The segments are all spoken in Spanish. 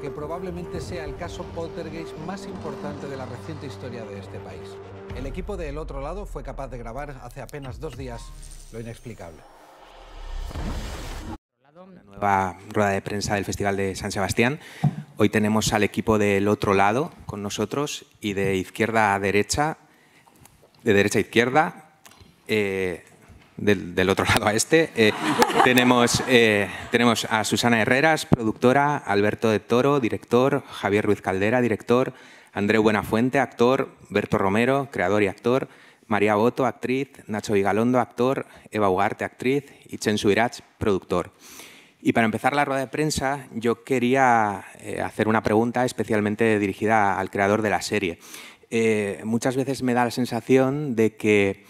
que probablemente sea el caso poltergeist más importante de la reciente historia de este país. El equipo del otro lado fue capaz de grabar hace apenas dos días lo inexplicable. La nueva rueda de prensa del Festival de San Sebastián. Hoy tenemos al equipo del otro lado con nosotros y de izquierda a derecha, de derecha a izquierda, eh, del, otro lado a este. Eh, tenemos, eh, tenemos a Susana Herreras, productora, Alberto de Toro, director, Javier Ruiz Caldera, director, André Buenafuente, actor, Berto Romero, creador y actor, María Boto, actriz, Nacho Vigalondo, actor, Eva Ugarte, actriz y Chen Suirach, productor. Y para empezar la rueda de prensa, yo quería eh, hacer una pregunta especialmente dirigida al creador de la serie. muchas veces me da la sensación de que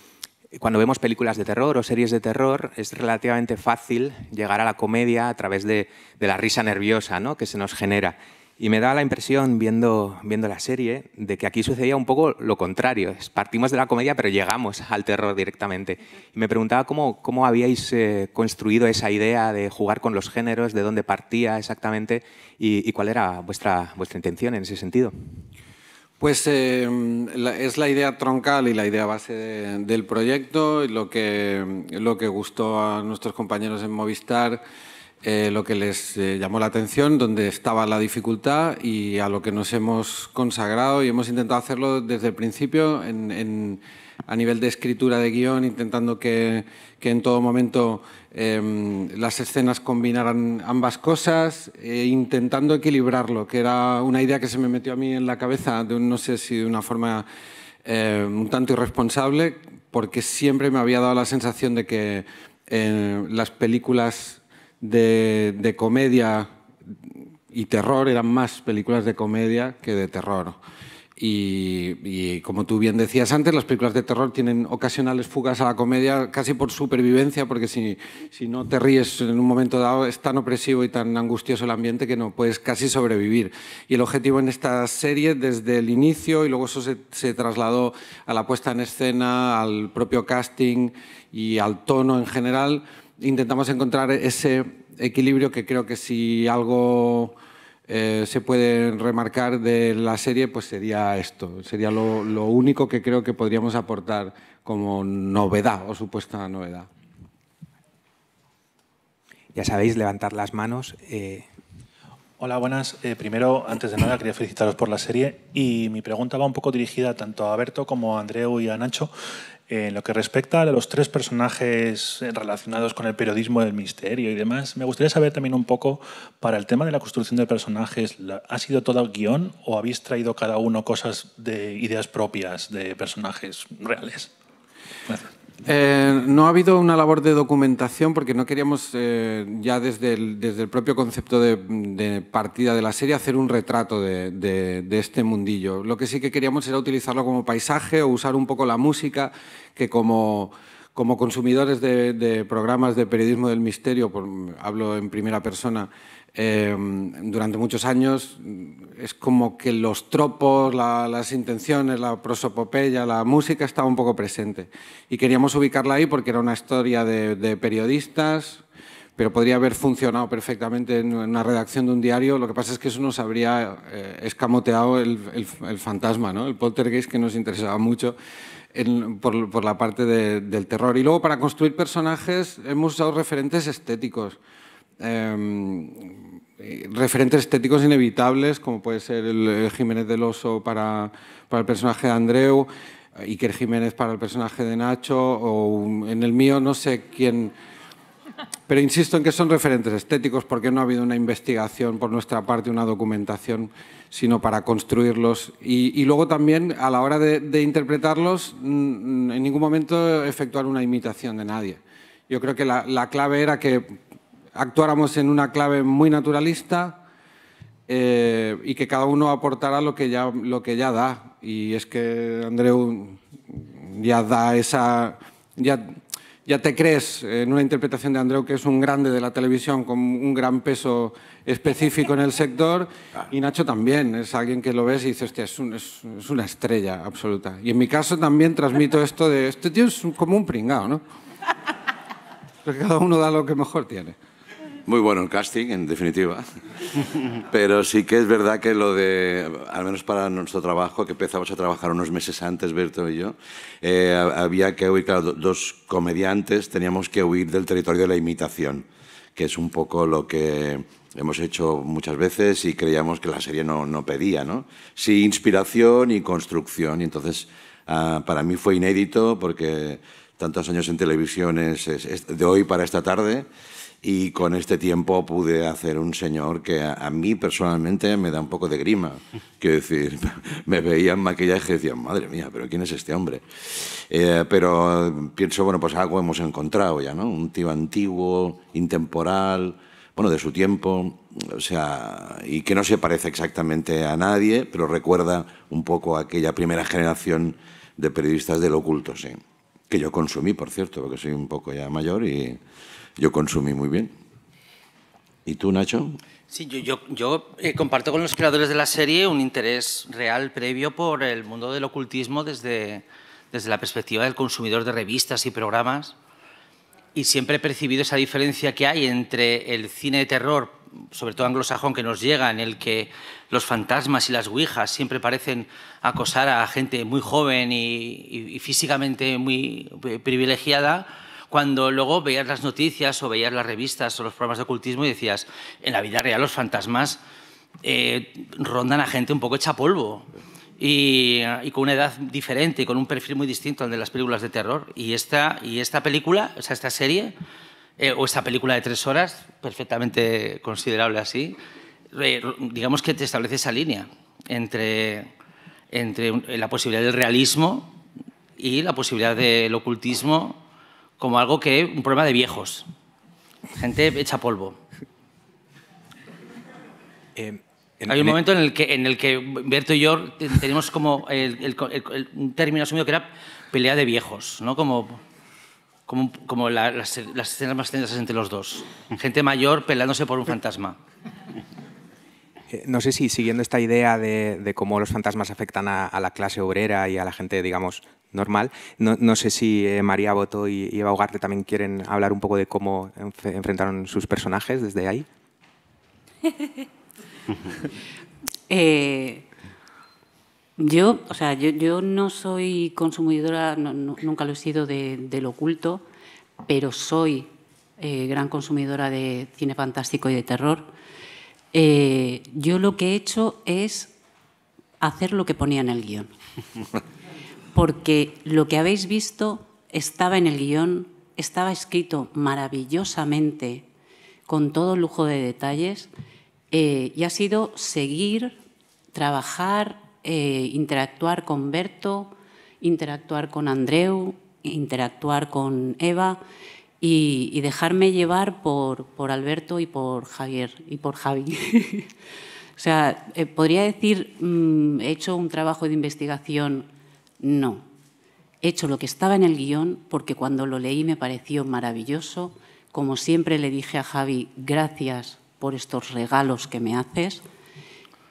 cuando vemos películas de terror o series de terror, es relativamente fácil llegar a la comedia a través de, la risa nerviosa que se nos genera. Y me da la impresión, viendo, viendo la serie, de que aquí sucedía un poco lo contrario. Partimos de la comedia, pero llegamos al terror directamente. Y me preguntaba cómo, habíais eh, construido esa idea de jugar con los géneros, de dónde partía exactamente y, cuál era vuestra intención en ese sentido. Pues em, es la idea troncal y la idea base del proyecto, y lo que, lo que gustó a nuestros compañeros en Movistar, eh, lo que les eh, llamó la atención, donde estaba la dificultad y a lo que nos hemos consagrado y hemos intentado hacerlo desde el principio en, en a nivel de escritura de guión, intentando que, en todo momento em, las escenas combinaran ambas cosas, e intentando equilibrarlo, que era una idea que se me metió a mí en la cabeza, de no sé si de una forma em, un tanto irresponsable, porque siempre me había dado la sensación de que em, las películas de comedia y terror eran más películas de comedia que de terror. Y, como tú bien decías antes, las películas de terror tienen ocasionales fugas a la comedia casi por supervivencia, porque si, no te ríes en un momento dado es tan opresivo y tan angustioso el ambiente que no puedes casi sobrevivir. Y el objetivo en esta serie desde el inicio, y luego eso se trasladó a la puesta en escena, al propio casting y al tono en general, intentamos encontrar ese equilibrio que creo que si algo eh, se puede remarcar de la serie pues sería esto, sería lo, único que creo que podríamos aportar como novedad o supuesta novedad. Ya sabéis, levantar las manos. Eh. Hola, buenas. Eh, primero, antes de nada, quería felicitaros por la serie y mi pregunta va un poco dirigida tanto a Berto como a Andreu y a Nacho en lo que respecta a los tres personajes relacionados con el periodismo del misterio y demás, me gustaría saber también un poco, para el tema de la construcción de personajes, ¿ha sido todo guión o habéis traído cada uno cosas de ideas propias de personajes reales? Gracias. Eh, no ha habido una labor de documentación porque no queríamos eh, ya desde el, propio concepto de, partida de la serie hacer un retrato de, este mundillo. Lo que sí que queríamos era utilizarlo como paisaje o usar un poco la música que como, consumidores de, programas de periodismo del misterio, hablo en primera persona, Em, durante muchos años es como que los tropos, las intenciones, la prosopopeya, la música estaba un poco presente. Y queríamos ubicarla ahí porque era una historia de, periodistas, pero podría haber funcionado perfectamente en una redacción de un diario. Lo que pasa es que eso nos habría eh, escamoteado el, fantasma, el poltergeist que nos interesaba mucho. por, la parte del terror. Y luego, para construir personajes, hemos usado referentes estéticos. Em, referentes estéticos inevitables, como puede ser el, Jiménez del Oso para, el personaje de Andreu, Iker Jiménez para el personaje de Nacho, o en el mío no sé quién... Pero insisto en que son referentes estéticos porque no ha habido una investigación por nuestra parte, una documentación, sino para construirlos. Y, luego también a la hora de, interpretarlos, en ningún momento efectuar una imitación de nadie. Yo creo que la clave era que actuáramos en una clave muy naturalista eh, y que cada uno aportara lo que, ya, lo que ya da. Y es que Andreu ya da esa... Ya, ya te crees en una interpretación de Andreu que es un grande de la televisión con un gran peso específico en el sector y Nacho también es alguien que lo ves y dices, que es, es, una estrella absoluta. Y en mi caso también transmito esto de, este tío es como un pringao, ¿no? Porque cada uno da lo que mejor tiene. Muy bueno el casting, en definitiva. Pero sí que es verdad que lo de, al menos para nuestro trabajo, que empezamos a trabajar unos meses antes, Berto y yo, eh, había que huir, claro, dos comediantes teníamos que huir del territorio de la imitación, que es un poco lo que hemos hecho muchas veces y creíamos que la serie no, no pedía, ¿no? Sí, inspiración y construcción. Y entonces, ah, para mí fue inédito porque tantos años en televisión es de hoy para esta tarde y con este tiempo pude hacer un señor que a, mí personalmente me da un poco de grima. Quiero decir, me veían maquillaje y decía, madre mía, pero ¿quién es este hombre? Eh, pero pienso, bueno, pues algo hemos encontrado ya, ¿no? Un tío antiguo, intemporal, bueno, de su tiempo, o sea, y que no se parece exactamente a nadie, pero recuerda un poco a aquella primera generación de periodistas del oculto, sí. Que yo consumí, por cierto, porque soy un poco ya mayor y yo consumí muy bien. ¿Y tú, Nacho? Sí, yo, eh, comparto con los creadores de la serie un interés real previo por el mundo del ocultismo desde, desde la perspectiva del consumidor de revistas y programas. Y siempre he percibido esa diferencia que hay entre el cine de terror, sobre todo anglosajón, que nos llega, en el que los fantasmas y las ouijas siempre parecen acosar a gente muy joven y físicamente muy eh, privilegiada, cuando luego veías las noticias o veías las revistas o los programas de ocultismo y decías, en la vida real los fantasmas eh, rondan a gente un poco hecha polvo y, con una edad diferente y con un perfil muy distinto al de las películas de terror. Y esta, y esta película, o sea, esta serie, eh, o esta película de tres horas, perfectamente considerable así, digamos que te establece esa línea entre, entre la posibilidad del realismo y la posibilidad del ocultismo como algo que un problema de viejos, gente hecha polvo. Eh, Hay un momento en el que, en el que Berto y yo tenemos como un término asumido que era pelea de viejos, ¿no? Como, como, las, escenas más tensas entre los dos. Gente mayor peleándose por un fantasma. Eh, no sé si siguiendo esta idea de, cómo los fantasmas afectan a, la clase obrera y a la gente, digamos, normal. No, sé si eh, María Boto y, Eva Ugarte también quieren hablar un poco de cómo enfrentaron sus personajes desde ahí. Eh, yo, o sea, yo, no soy consumidora, nunca lo he sido de, del oculto, pero soy eh, gran consumidora de cine fantástico y de terror. yo lo que he hecho es hacer lo que ponía en el guión. porque lo que habéis visto estaba en el guión, estaba escrito maravillosamente, con todo lujo de detalles, eh, y ha sido seguir, trabajar, eh, interactuar con Berto, interactuar con Andreu, interactuar con Eva y, dejarme llevar por, por, Alberto y por Javier y por Javi. o sea, eh, podría decir, mm, he hecho un trabajo de investigación no. He hecho lo que estaba en el guión porque cuando lo leí me pareció maravilloso. Como siempre le dije a Javi, gracias por estos regalos que me haces.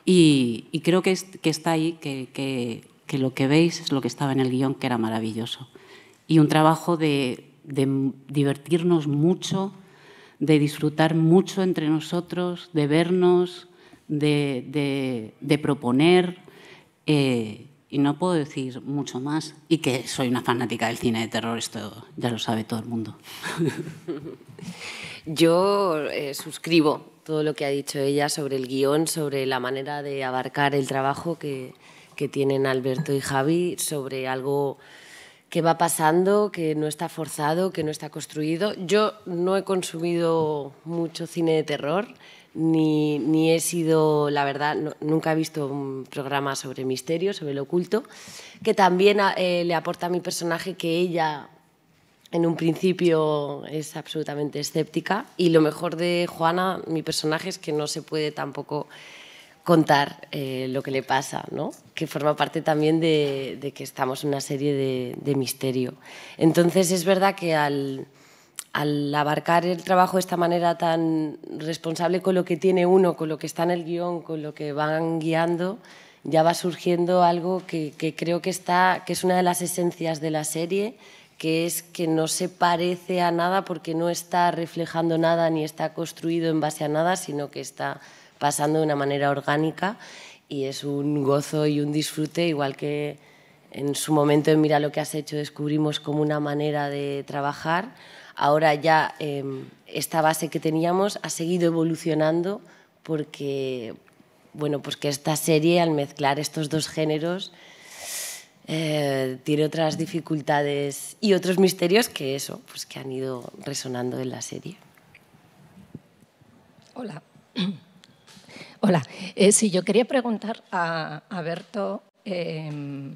Y, creo que, está ahí, que, lo que veis es lo que estaba en el guión, que era maravilloso. Y un trabajo de, divertirnos mucho, de disfrutar mucho entre nosotros, de vernos, de, proponer. Eh, y no puedo decir mucho más. Y que soy una fanática del cine de terror, esto ya lo sabe todo el mundo. Yo eh, suscribo todo lo que ha dicho ella sobre el guión, sobre la manera de abarcar el trabajo que, que tienen Alberto y Javi, sobre algo que va pasando, que no está forzado, que no está construido. Yo no he consumido mucho cine de terror, ni, he sido, la verdad, nunca he visto un programa sobre misterio, sobre lo oculto, que también ah, eh, le aporta a mi personaje que ella en un principio es absolutamente escéptica y lo mejor de Juana, mi personaje, es que no se puede tampoco contar eh, lo que le pasa, ¿no? que forma parte también de, que estamos en una serie de misterio. Entonces es verdad que al al abarcar el trabajo de esta manera tan responsable con lo que tiene uno, con lo que está en el guión, con lo que van guiando, ya va surgiendo algo que, que creo que, está, que es una de las esencias de la serie, que es que no se parece a nada porque no está reflejando nada ni está construido en base a nada, sino que está pasando de una manera orgánica y es un gozo y un disfrute, igual que en su momento en Mira lo que has hecho descubrimos como una manera de trabajar Ahora ya em, esta base que teníamos ha seguido evolucionando porque, bueno, pues esta serie al mezclar estos dos géneros eh, tiene otras dificultades y otros misterios que eso, pues que han ido resonando en la serie. Hola. Hola. Eh, sí, yo quería preguntar a, Berto em,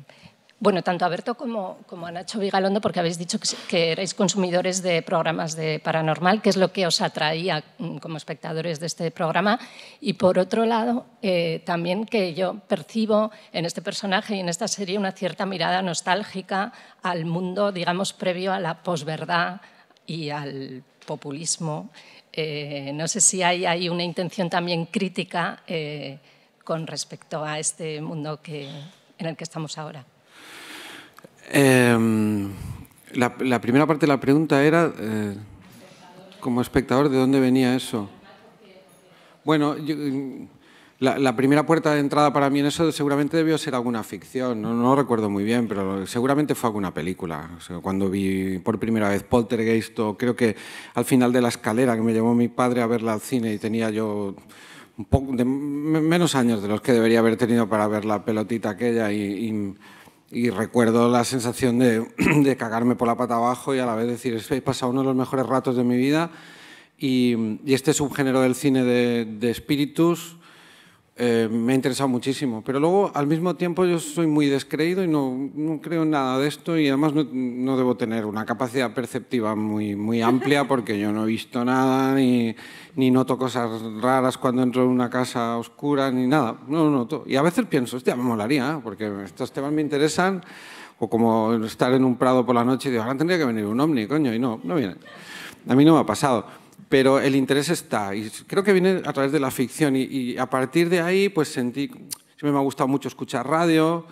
bueno, tanto a Berto como, a Nacho Vigalondo, porque habéis dicho que, que, erais consumidores de programas de paranormal, que es lo que os atraía mm, como espectadores de este programa. Y por otro lado, eh, también que yo percibo en este personaje y en esta serie una cierta mirada nostálgica al mundo, digamos, previo a la posverdad y al populismo. Eh, no sé si hay, hay, una intención también crítica eh, con respecto a este mundo que, en el que estamos ahora. Em, la, primera parte de la pregunta era, eh, como espectador, ¿de dónde venía eso? Bueno, la, primera puerta de entrada para mí en eso seguramente debió ser alguna ficción, no, recuerdo muy bien, pero seguramente fue alguna película. cuando vi por primera vez Poltergeist, o creo que al final de la escalera que me llevó mi padre a verla al cine y tenía yo menos años de los que debería haber tenido para ver la pelotita aquella y y recuerdo la sensación de, cagarme por la pata abajo y a la vez decir, es he pasado uno de los mejores ratos de mi vida. Y, y este subgénero del cine de, de espíritus eh, me ha interesado muchísimo. Pero luego, al mismo tiempo, yo soy muy descreído y no, no creo en nada de esto y además no, debo tener una capacidad perceptiva muy, muy amplia porque yo no he visto nada ni, noto cosas raras cuando entro en una casa oscura ni nada. No, noto. Y a veces pienso, hostia, me molaría, ¿eh? porque estos temas me interesan o como estar en un prado por la noche y digo, ahora tendría que venir un ovni, coño, y no, no viene. A mí no me ha pasado pero el interés está y creo que viene a través de la ficción y, a partir de ahí pues sentí, siempre me ha gustado mucho escuchar radio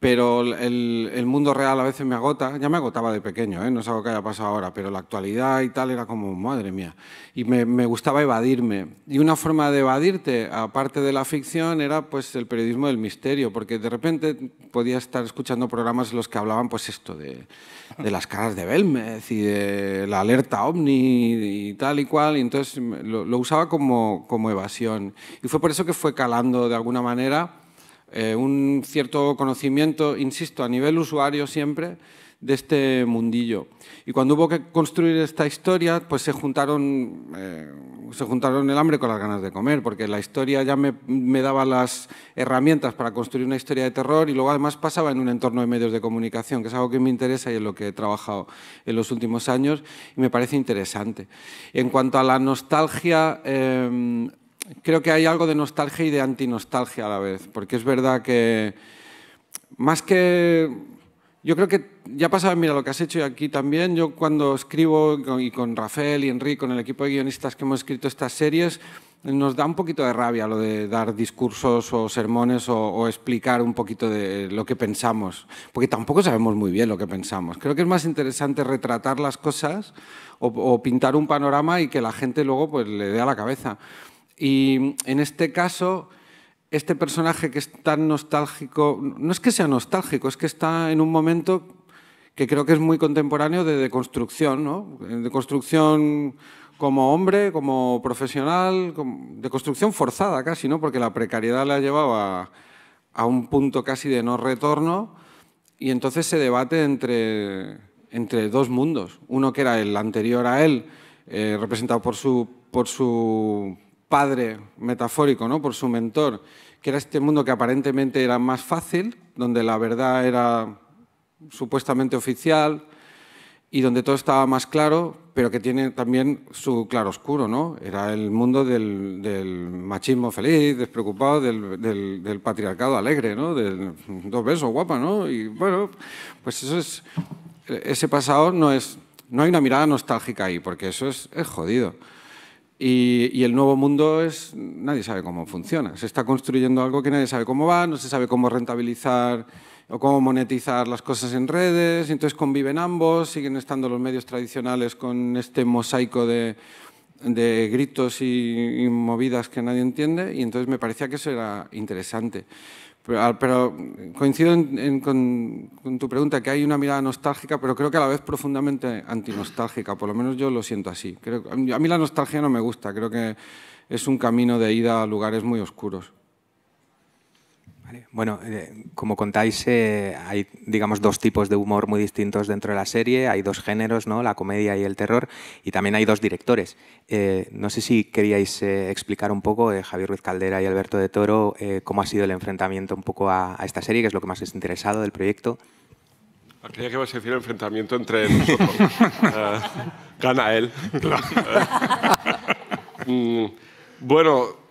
pero el, mundo real a veces me agota, ya me agotaba de pequeño, ¿eh? no es algo que haya pasado ahora, pero la actualidad y tal era como, madre mía, y me, gustaba evadirme. Y una forma de evadirte, aparte de la ficción, era pues el periodismo del misterio, porque de repente podía estar escuchando programas en los que hablaban pues esto de, las caras de Belmez y de la alerta ovni y tal y cual, y entonces lo, lo usaba como, como evasión. Y fue por eso que fue calando de alguna manera eh, un cierto conocimiento, insisto, a nivel usuario siempre, de este mundillo. Y cuando hubo que construir esta historia, pues se juntaron, eh, se juntaron el hambre con las ganas de comer, porque la historia ya me, daba las herramientas para construir una historia de terror y luego además pasaba en un entorno de medios de comunicación, que es algo que me interesa y en lo que he trabajado en los últimos años y me parece interesante. En cuanto a la nostalgia... Eh, creo que hay algo de nostalgia y de antinostalgia a la vez, porque es verdad que más que... Yo creo que ya pasaba, mira, lo que has hecho aquí también, yo cuando escribo y con Rafael y Enrique, con el equipo de guionistas que hemos escrito estas series, nos da un poquito de rabia lo de dar discursos o sermones o, explicar un poquito de lo que pensamos, porque tampoco sabemos muy bien lo que pensamos. Creo que es más interesante retratar las cosas o, o pintar un panorama y que la gente luego pues, le dé a la cabeza. Y mm, en este caso, este personaje que es tan nostálgico, no es que sea nostálgico, es que está en un momento que creo que es muy contemporáneo de deconstrucción, ¿no? De construcción como hombre, como profesional, de forzada casi, ¿no? Porque la precariedad la llevaba a un punto casi de no retorno y entonces se debate entre, entre dos mundos. Uno que era el anterior a él, eh, representado por su, por su padre metafórico, ¿no? por su mentor, que era este mundo que aparentemente era más fácil, donde la verdad era supuestamente oficial y donde todo estaba más claro, pero que tiene también su claroscuro, ¿no? Era el mundo del, machismo feliz, despreocupado, del, patriarcado alegre, ¿no? dos besos, guapa, Y bueno, pues eso es... Ese pasado no es... No hay una mirada nostálgica ahí, porque eso es jodido. Y, el nuevo mundo es, nadie sabe cómo funciona. Se está construyendo algo que nadie sabe cómo va, no se sabe cómo rentabilizar o cómo monetizar las cosas en redes, entonces conviven ambos, siguen estando los medios tradicionales con este mosaico de, gritos y, y, movidas que nadie entiende, y entonces me parecía que eso era interesante. Ah, pero, coincido con, tu pregunta, que hay una mirada nostálgica, pero creo que a la vez profundamente antinostálgica, por lo menos yo lo siento así. a mí la nostalgia no me gusta, creo que es un camino de ida a lugares muy oscuros. Bueno, eh, como contáis, eh, hay, digamos, dos tipos de humor muy distintos dentro de la serie. Hay dos géneros, ¿no? La comedia y el terror. Y también hay dos directores. Eh, no sé si queríais explicar un poco, Javier Ruiz Caldera y Alberto de Toro, cómo ha sido el enfrentamiento un poco a, esta serie, que es lo que más ha interesado del proyecto. Creía que vas a decir enfrentamiento entre nosotros. gana él. Mm, bueno...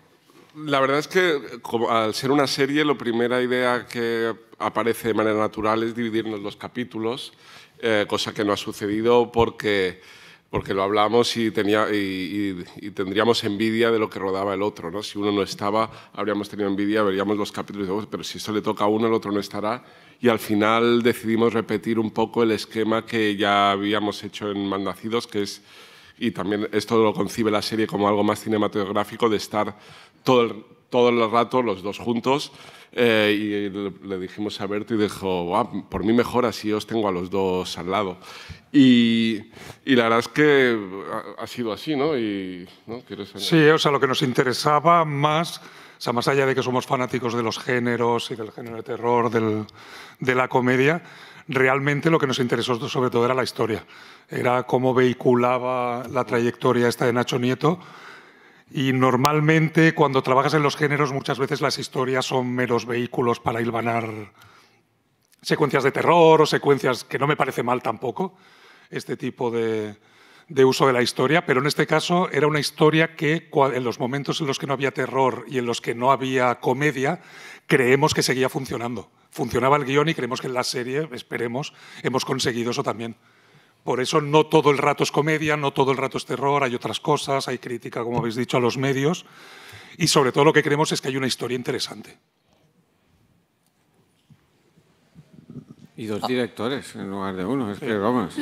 La verdad es que al ser una serie, la primera idea que aparece de manera natural es dividirnos los capítulos, eh, cosa que no ha sucedido porque, porque lo hablamos y, tenía, y, tendríamos envidia de lo que rodaba el otro. ¿no? Si uno no estaba, habríamos tenido envidia, veríamos los capítulos y pero si esto le toca a uno, el otro no estará. Y al final decidimos repetir un poco el esquema que ya habíamos hecho en Mandacidos, que es y también esto lo concibe la serie como algo más cinematográfico de estar todo el, todo el rato los dos juntos eh, y le, dijimos a Berto y dijo, por mí mejor así os tengo a los dos al lado. Y, y la verdad es que ha, sido así, ¿no? Y, Sí, o sea, lo que nos interesaba más... O sea, más allá de que somos fanáticos de los géneros y del género de terror, del, de la comedia, realmente lo que nos interesó sobre todo era la historia, era cómo vehiculaba la trayectoria esta de Nacho Nieto. Y normalmente cuando trabajas en los géneros muchas veces las historias son meros vehículos para hilvanar secuencias de terror o secuencias que no me parece mal tampoco, este tipo de, de uso de la historia, pero en este caso era una historia que en los momentos en los que no había terror y en los que no había comedia, creemos que seguía funcionando. Funcionaba el guión y creemos que en la serie, esperemos, hemos conseguido eso también. Por eso no todo el rato es comedia, no todo el rato es terror, hay otras cosas, hay crítica, como habéis dicho, a los medios. Y sobre todo lo que creemos es que hay una historia interesante. Y dos ah. directores en lugar de uno, es que vamos.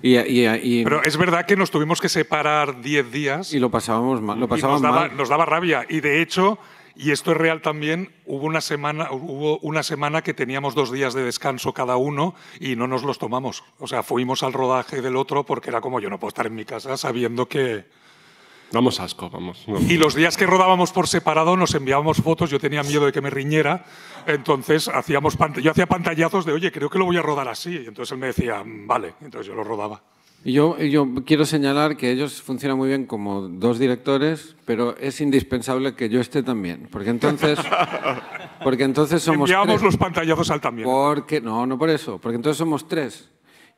Y, Pero es verdad que nos tuvimos que separar 10 días. Y lo pasábamos mal. Lo pasábamos nos, daba, mal. nos daba rabia. Y de hecho, y esto es real también, hubo una, semana, hubo una semana que teníamos dos días de descanso cada uno y no nos los tomamos. O sea, fuimos al rodaje del otro porque era como yo no puedo estar en mi casa sabiendo que, Vamos asco, vamos. Y los días que rodábamos por separado nos enviábamos fotos, yo tenía miedo de que me riñera, entonces hacíamos yo hacía pantallazos de, oye, creo que lo voy a rodar así, y entonces él me decía, vale, entonces yo lo rodaba. Y yo, yo quiero señalar que ellos funcionan muy bien como dos directores, pero es indispensable que yo esté también, porque entonces, porque entonces somos... Enviábamos los pantallazos al también. Porque, no, no por eso, porque entonces somos tres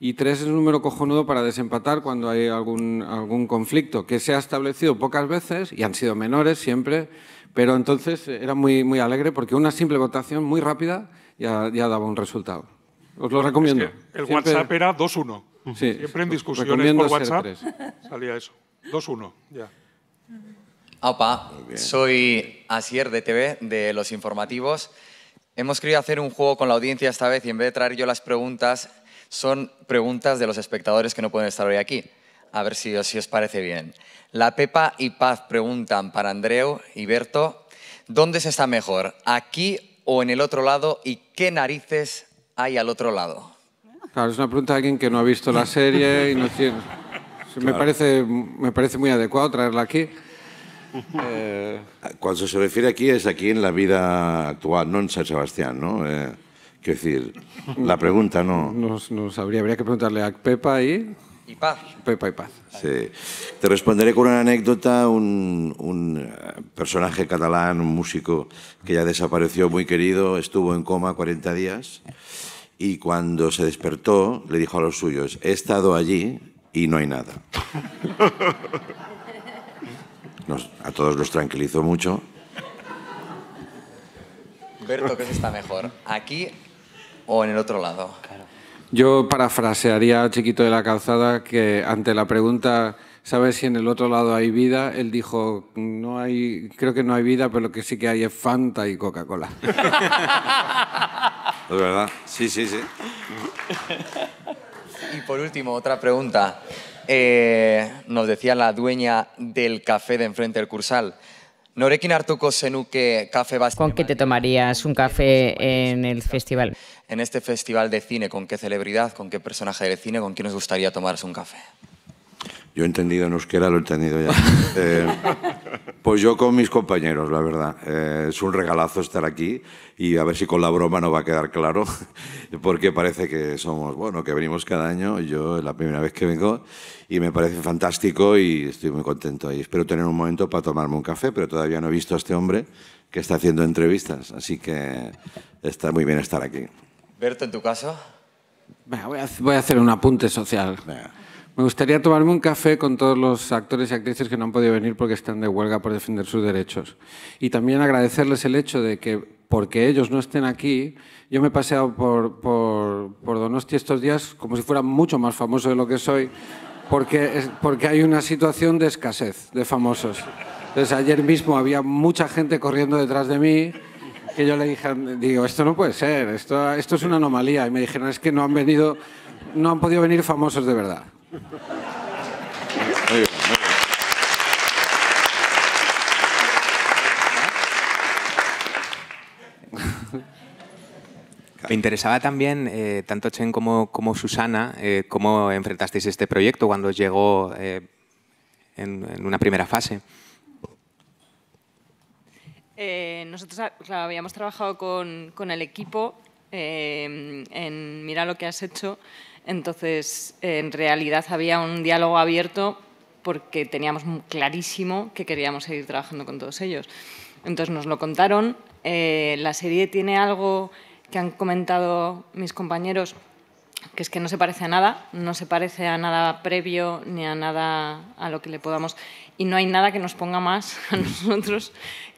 y tres es un número cojonudo para desempatar cuando hay algún, algún conflicto, que se ha establecido pocas veces y han sido menores siempre, pero entonces era muy, muy alegre porque una simple votación muy rápida ya, ya daba un resultado. Os lo recomiendo. el WhatsApp era 2-1. siempre en pues, discusiones por WhatsApp salía eso. 2-1, ya. Apa, soy Asier de TV, de Los Informativos. Hemos querido hacer un juego con la audiencia esta vez y en vez de traer yo las preguntas, son preguntas de los espectadores que no pueden estar hoy aquí. A ver si, os parece bien. La Pepa y Paz preguntan para Andreu y Berto, ¿dónde se está mejor? ¿Aquí o en el otro lado? ¿Y qué narices hay al otro lado? Claro, es una pregunta de alguien que no ha visto la serie y no tiene... Me, parece, me parece muy adecuado traerla aquí. Eh, cuando se refiere aquí es aquí en la vida actual, no en San Sebastián, ¿no? Eh, Quiero decir, la pregunta no. Nos, habría, que preguntarle a Pepa y. Y paz. Pepa y paz. Sí. Te responderé con una anécdota, un, eh, personaje catalán, un músico que ya desapareció, muy querido, estuvo en coma 40 días y cuando se despertó le dijo a los suyos, he estado allí y no hay nada. a todos los tranquilizó mucho. Berto, ¿qué se está mejor? ¿Aquí o en el otro lado. Yo parafrasearía a Chiquito de la Calzada que ante la pregunta, ¿sabes si en el otro lado hay vida? Él dijo, no hay, creo que no hay vida, pero lo que sí que hay es Fanta y Coca-Cola. es verdad, sí, sí, sí. Y por último, otra pregunta. Eh, nos decía la dueña del café de enfrente del Cursal ¿Con qué te tomarías un café en el festival? En este festival de cine, ¿con qué celebridad, con qué personaje de cine, con quién nos gustaría tomarse un café? Yo he entendido en euskera, lo he entendido ya. Eh, pues yo con mis compañeros, la verdad. Eh, es un regalazo estar aquí y a ver si con la broma no va a quedar claro, porque parece que somos, bueno, que venimos cada año. Yo es la primera vez que vengo y me parece fantástico y estoy muy contento ahí. Espero tener un momento para tomarme un café, pero todavía no he visto a este hombre que está haciendo entrevistas, así que está muy bien estar aquí. ¿Berto en tu caso? Voy a hacer un apunte social. Me gustaría tomarme un café con todos los actores y actrices que no han podido venir porque están de huelga por defender sus derechos. Y también agradecerles el hecho de que, porque ellos no estén aquí, yo me he paseado por, por, por Donosti estos días como si fuera mucho más famoso de lo que soy, porque, es, porque hay una situación de escasez de famosos. Entonces, ayer mismo había mucha gente corriendo detrás de mí que yo le dije, digo, esto no puede ser, esto, esto es una anomalía. Y me dijeron, es que no han venido, no han podido venir famosos de verdad. Me interesaba también, eh, tanto Chen como, Susana, eh, cómo enfrentasteis este proyecto cuando llegó eh, en, una primera fase. nosotros ah, habíamos trabajado con, con el equipo en Mira lo que has hecho, entonces, en realidad había un diálogo abierto porque teníamos clarísimo que queríamos seguir trabajando con todos ellos. Entonces nos lo contaron. Eh, la serie tiene algo que han comentado mis compañeros, que es que no se parece a nada, no se parece a nada previo ni a nada a lo que le podamos. Y no hay nada que nos ponga más a nosotros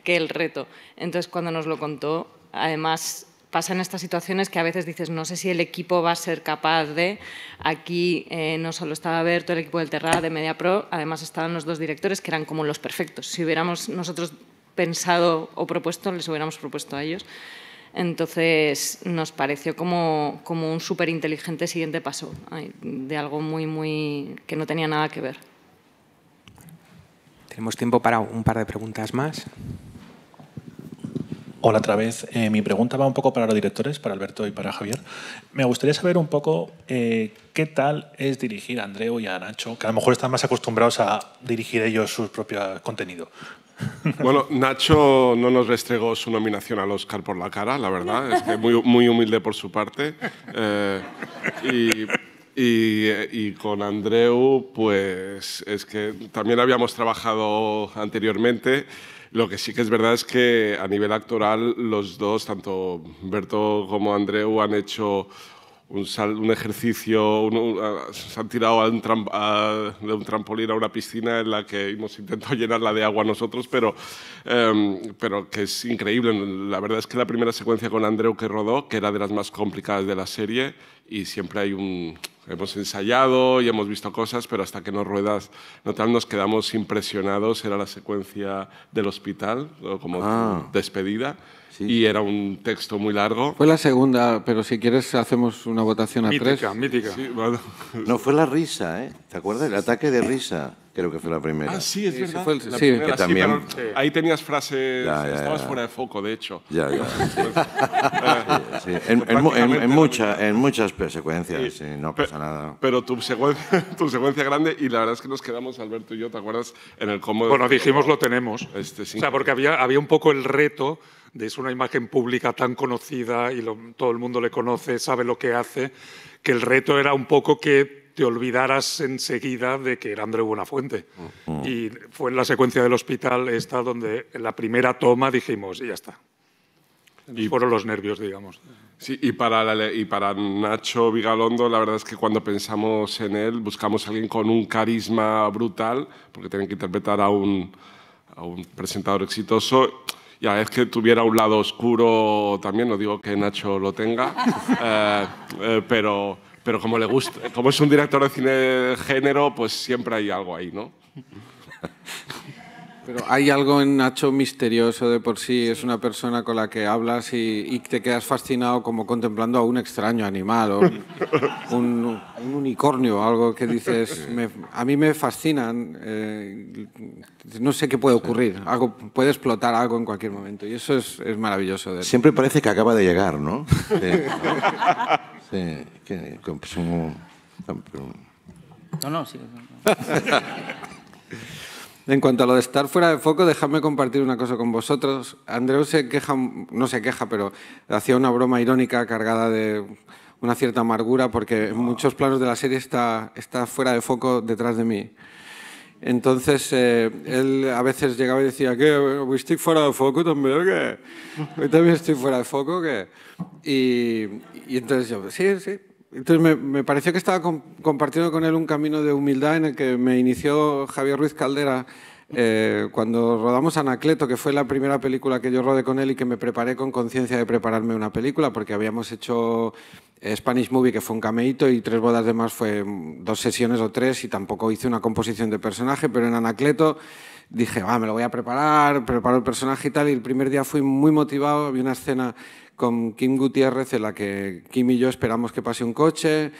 que el reto. Entonces cuando nos lo contó, además pasan estas situaciones que a veces dices, no sé si el equipo va a ser capaz de. Aquí eh, no solo estaba abierto el equipo del Terrar de Media Pro, además estaban los dos directores que eran como los perfectos. Si hubiéramos nosotros pensado o propuesto, les hubiéramos propuesto a ellos. Entonces nos pareció como, como un súper inteligente siguiente paso, de algo muy, muy que no tenía nada que ver. Tenemos tiempo para un par de preguntas más. Hola otra vez. Eh, mi pregunta va un poco para los directores, para Alberto y para Javier. Me gustaría saber un poco eh, qué tal es dirigir a Andreu y a Nacho, que a lo mejor están más acostumbrados a dirigir ellos su propio contenido. Bueno, Nacho no nos restregó su nominación al Oscar por la cara, la verdad. Es que muy, muy humilde por su parte. Eh, y, con Andreu, pues es que también habíamos trabajado anteriormente lo que sí que es verdad es que a nivel actoral los dos, tanto Berto como Andreu, han hecho un, sal, un ejercicio, ah, se han tirado de un trampolín a una piscina en la que hemos intentado llenarla de agua nosotros, pero, em, pero que es increíble. La verdad es que la primera secuencia con Andreu que rodó, que era de las más complicadas de la serie, y siempre hay un, Hemos ensayado y hemos visto cosas, pero hasta que nos ruedas no nos quedamos impresionados. Era la secuencia del hospital, como ah. despedida, y era un texto muy largo. Fue la segunda, pero si quieres hacemos una votación a tres. Mítica, mítica. Sí, No, fue la risa, ¿eh? ¿Te acuerdas? El ataque de risa. Creo que fue la primera. Ah, sí, es sí, Fue la sí, primera, eh, ahí tenías frases, fuera de foco, de hecho. Ya, ya. Eh, en, en, mucha, en, muchas secuencias, no pasa nada. Pero tu secuencia, tu secuencia grande, y la verdad es que nos quedamos, Alberto y yo, ¿te acuerdas? En el cómodo... Bueno, dijimos lo tenemos. Este, o sea, porque había, había un poco el reto de es una imagen pública tan conocida y todo el mundo le conoce, sabe lo que hace, que el reto era un poco que te olvidarás enseguida de que era André Buenafuente. Mm. Y fue en la secuencia del hospital esta donde en la primera toma dijimos, y ya está. Y fueron los nervios, digamos. Sí, y para, y para Nacho Vigalondo, la verdad es que cuando pensamos en él, buscamos a alguien con un carisma brutal, porque tienen que interpretar a un, a un presentador exitoso y a la vez que tuviera un lado oscuro también, no digo que Nacho lo tenga, eh, eh, pero pero como, le gusta, como es un director de cine de género, pues siempre hay algo ahí, ¿no? Pero hay algo en Nacho misterioso de por sí. Es una persona con la que hablas y, te quedas fascinado como contemplando a un extraño animal o un, un unicornio, algo que dices. a mí me fascinan. Eh, no sé qué puede ocurrir. Algo, puede explotar algo en cualquier momento. Y eso es, maravilloso. Siempre parece que acaba de llegar, ¿no? Sí. Este, en cuanto a lo de estar fuera de foco, déjame compartir una cosa con vosotros. Andreu se queja, no se queja, pero hacía una broma irónica cargada de una cierta amargura porque en muchos planos de la serie está, está fuera de foco detrás de mí. Entonces, eh, él a veces llegaba y decía, ¿qué? ¿Estoy fuera de foco también qué? también estoy fuera de foco, ¿qué? Y, entonces yo, sí, sí. Entonces me, me pareció que estaba compartiendo con él un camino de humildad en el que me inició Javier Ruiz Caldera eh, cuando rodamos Anacleto, que fue la primera película que yo rodé con él y que me preparé con conciencia de prepararme una película, porque habíamos hecho eh, Spanish Movie, que fue un cameíto, y Tres Bodas de Más fue mm, dos sesiones o tres, y tampoco hice una composición de personaje, pero en Anacleto dije, ah, me lo voy a preparar, preparo el personaje y tal, y el primer día fui muy motivado, había una escena con Kim Gutiérrez en la que Kim y yo esperamos que pase un coche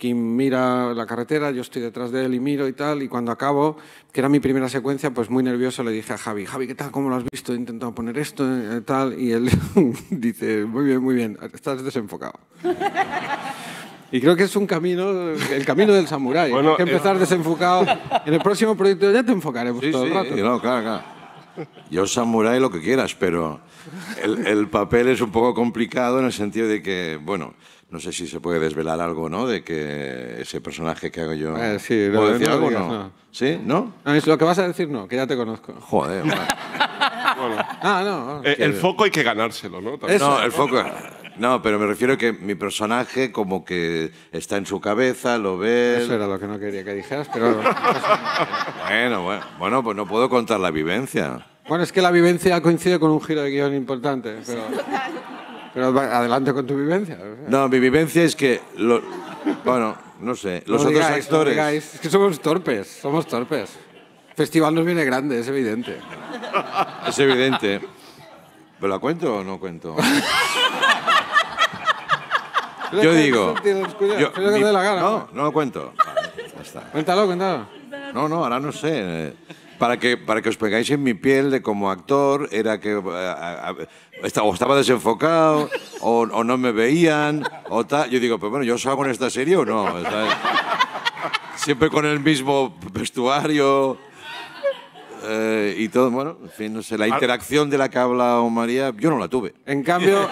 Kim mira la carretera, yo estoy detrás de él y miro y tal, y cuando acabo, que era mi primera secuencia, pues muy nervioso le dije a Javi, Javi, ¿qué tal? ¿Cómo lo has visto? He intentado poner esto y eh, tal, y él dice, muy bien, muy bien, estás desenfocado. Y creo que es un camino, el camino del samurái. Bueno, que empezar eh, desenfocado. En el próximo proyecto ya te enfocaré todo el rato. claro, claro. Yo samurái lo que quieras, pero el, el papel es un poco complicado en el sentido de que, bueno, no sé si se puede desvelar algo, ¿no? De que ese personaje que hago yo. Eh, sí, no, no? lo que vas a decir no, que ya te conozco. Joder, Ah, no. Eh, el foco hay que ganárselo, ¿no? No, el foco. No, pero me refiero a que mi personaje como que está en su cabeza, lo ve. Eso era lo que no quería que dijeras, pero. bueno, bueno, bueno, pues no puedo contar la vivencia. Bueno, es que la vivencia coincide con un giro de guión importante. Pero... Pero adelante con tu vivencia. No, mi vivencia es que... bueno, no sé. Los otros actores... es que somos torpes, somos torpes. Festival nos viene grande, es evidente. Es evidente. ¿Pero la cuento o no cuento? yo digo... Yo, no, no lo cuento. Cuéntalo, cuéntalo. No, no, ahora no sé. Para que, para que os pegáis en mi piel de como actor, era que... Eh, o estaba desenfocado, o, no me veían, o tal. Yo digo, pero bueno, ¿yo salgo en esta serie o no? Siempre con el mismo vestuario eh, y todo. Bueno, en fin, no sé, la ah. interacción de la que habla María, yo no la tuve. En cambio...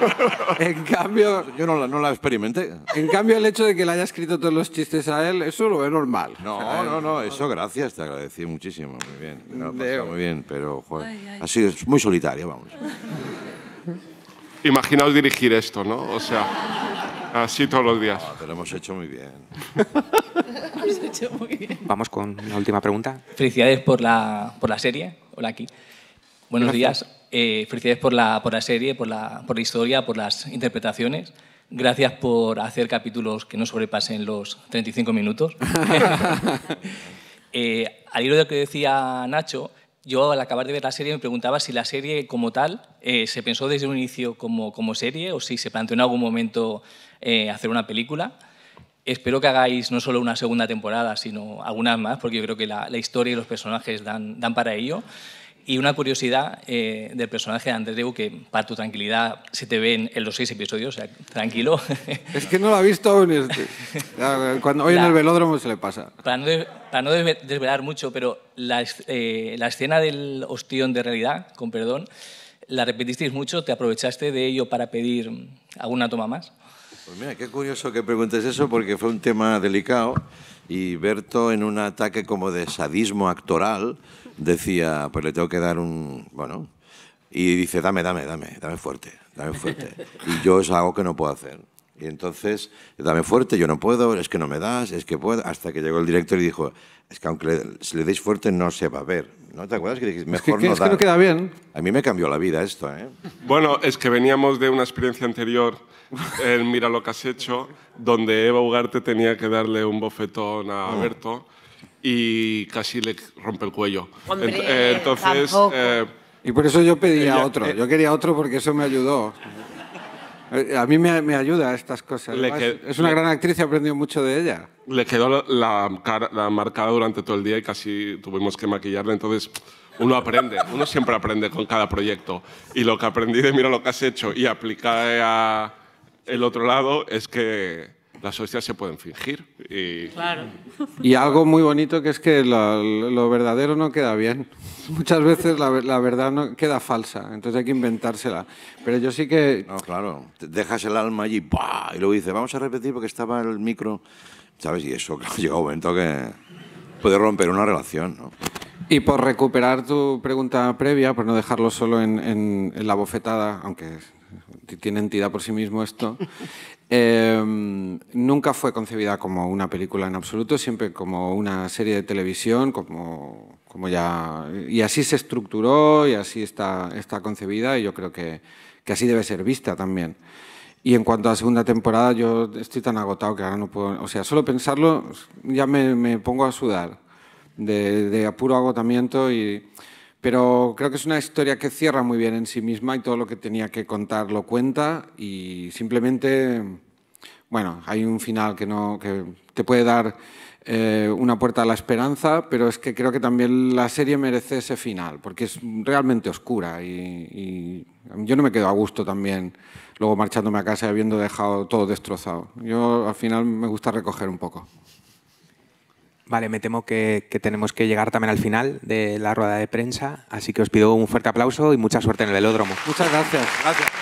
en cambio... Yo no la, experimenté. En cambio, el hecho de que le haya escrito todos los chistes a él, eso lo ve normal. No, no, no, eso gracias, te agradecí muchísimo, muy bien. muy bien, pero joder, muy solitario, vamos. Imaginaos dirigir esto, ¿no? O sea, así todos los días. No, ah, te lo hemos hecho muy bien. hemos hecho muy bien. Vamos con la última pregunta. Felicidades por la, por la serie. Hola, aquí. Buenos días. Eh, felicidades por la, serie, por la, historia, por las interpretaciones. Gracias por hacer capítulos que no sobrepasen los 35 minutos. Eh, al hilo de lo que decía Nacho, yo al acabar de ver la serie me preguntaba si la serie como tal eh, se pensó desde un inicio como, serie o si se planteó en algún momento hacer una película. Espero que hagáis no solo una segunda temporada, sino algunas más, porque yo creo que la, historia y los personajes dan, dan para ello. Y una curiosidad eh, del personaje de Andreu, que para tu tranquilidad se te ven en, los seis episodios, o sea, tranquilo. Es que no lo ha visto aún. Cuando hoy en el velódromo se le pasa. Para no, desvelar mucho, pero la, eh, escena del hostión de realidad, con perdón, la repetisteis mucho, te aprovechaste de ello para pedir alguna toma más. Pues mira, qué curioso que preguntes eso porque fue un tema delicado y Berto en un ataque como de sadismo actoral decía, pues le tengo que dar un, bueno, y dice, dame, dame, dame, dame fuerte, dame fuerte. Y yo es algo que no puedo hacer. Y entonces, dame fuerte, yo no puedo, es que no me das, es que puedo. Hasta que llegó el director y dijo, es que aunque le, le deis fuerte no se va a ver. ¿No te acuerdas que mejor es que, no es Que no queda bien. A mí me cambió la vida esto, ¿eh? Bueno, es que veníamos de una experiencia anterior, en Mira lo que has hecho, donde Eva Ugarte tenía que darle un bofetón a oh. Berto y casi le rompe el cuello. Eh, entonces... Eh, y por eso yo pedía a otro, eh, yo quería otro porque eso me ayudó. A mí me, me ayuda estas cosas. es una gran actriz, he aprendido mucho de ella. Le quedó la, marcada durante todo el día y casi tuvimos que maquillarla, entonces uno aprende, uno siempre aprende con cada proyecto. Y lo que aprendí de mira lo que has hecho y aplicar el otro lado es que las hostias se pueden fingir. Y, y algo muy bonito que es que lo, verdadero no queda bien. Muchas veces la, verdad no queda falsa, entonces hay que inventársela. Pero yo sí que... No, claro, dejas el alma allí y luego dices, vamos a repetir porque estaba el micro, ¿sabes? Y eso, claro, llega un momento que puede romper una relación, ¿no? Y por recuperar tu pregunta previa, por no dejarlo solo en, en la bofetada, aunque tiene entidad por sí mismo esto, em, nunca fue concebida como una película en absoluto, siempre como una serie de televisión, como, como ya, y así se estructuró y así está, está concebida y yo creo que, que así debe ser vista también. Y en cuanto a la segunda temporada, yo estoy tan agotado que ahora no puedo, o sea, solo pensarlo ya me, me pongo a sudar de, de apuro agotamiento y... Pero creo que es una historia que cierra muy bien en sí misma y todo lo que tenía que contar lo cuenta y simplemente, bueno, hay un final que, no, te puede dar eh, una puerta a la esperanza, pero es que creo que también la serie merece ese final, porque es realmente oscura y, y yo no me quedo a gusto también luego marchándome a casa y habiendo dejado todo destrozado. Yo al final me gusta recoger un poco. Vale, me temo que, tenemos que llegar también al final de la rueda de prensa, así que os pido un fuerte aplauso y mucha suerte en el velódromo. Muchas gracias. gracias.